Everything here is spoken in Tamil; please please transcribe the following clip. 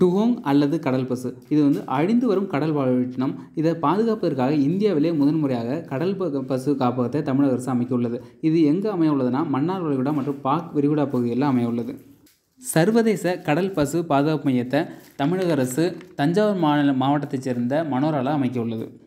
டுஹோங் அல்லது கடல் பசு இது வந்து அழிந்து வரும் கடல் வாழ்வினம் இதை பாதுகாப்பதற்காக இந்தியாவிலே முதன்முறையாக கடல் பசு காப்பகத்தை தமிழக அரசு உள்ளது இது எங்கே அமைய மன்னார் வளைகுடா மற்றும் பாக் விரிகுடா பகுதியில் அமைய உள்ளது சர்வதேச கடல் பசு பாதுகாப்பு மையத்தை தமிழக அரசு தஞ்சாவூர் மாநில மாவட்டத்தைச் சேர்ந்த மனோராலா அமைக்க உள்ளது